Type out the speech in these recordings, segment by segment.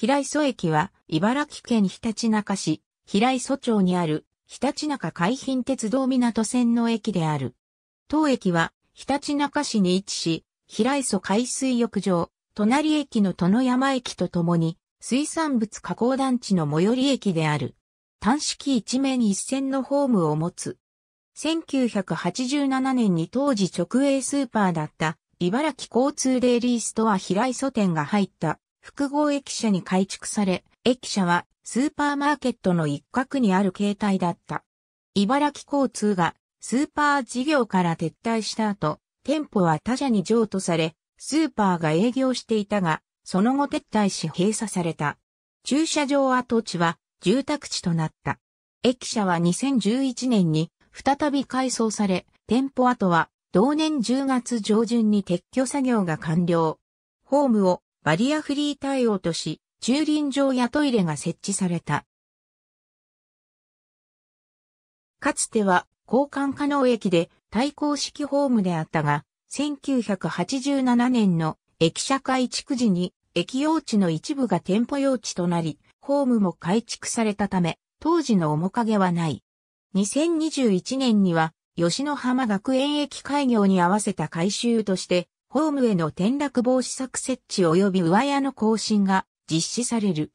平磯駅は、茨城県ひたちなか市、平磯町にある、ひたちなか海浜鉄道港線の駅である。当駅は、ひたちなか市に位置し、平磯海水浴場、隣駅の殿山駅とともに、水産物加工団地の最寄り駅である。単式一面一線のホームを持つ。1987年に当時直営スーパーだった、茨城交通デイリーストア平磯店が入った複合駅舎に改築され、駅舎はスーパーマーケットの一角にある形態だった。茨城交通がスーパー事業から撤退した後、店舗は他社に譲渡され、スーパーが営業していたが、その後撤退し閉鎖された。駐車場跡地は住宅地となった。駅舎は2011年に再び改装され、店舗跡は同年10月上旬に撤去作業が完了。ホームをバリアフリー対応とし、駐輪場やトイレが設置された。かつては交換可能駅で対抗式ホームであったが、1987年の駅舎改築時に駅用地の一部が店舗用地となり、ホームも改築されたため、当時の面影はない。2021年には、吉野浜学園駅開業に合わせた改修として、ホームへの転落防止策設置及び上屋の更新が実施される。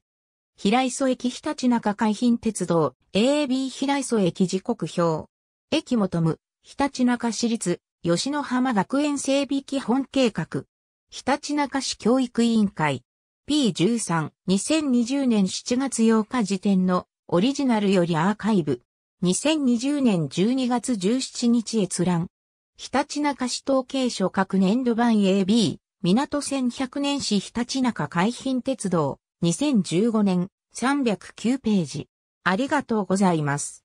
平磯駅日立中海浜鉄道 AAB 平磯駅時刻表。駅求む、日立中市立、吉野浜学園整備基本計画。日立中市教育委員会。P13、2020年7月8日時点のオリジナルよりアーカイブ。2020年12月17日閲覧。ひたちなか市統計書各年度版 AB、港線100年市ひたちなか海浜鉄道、2015年309ページ。ありがとうございます。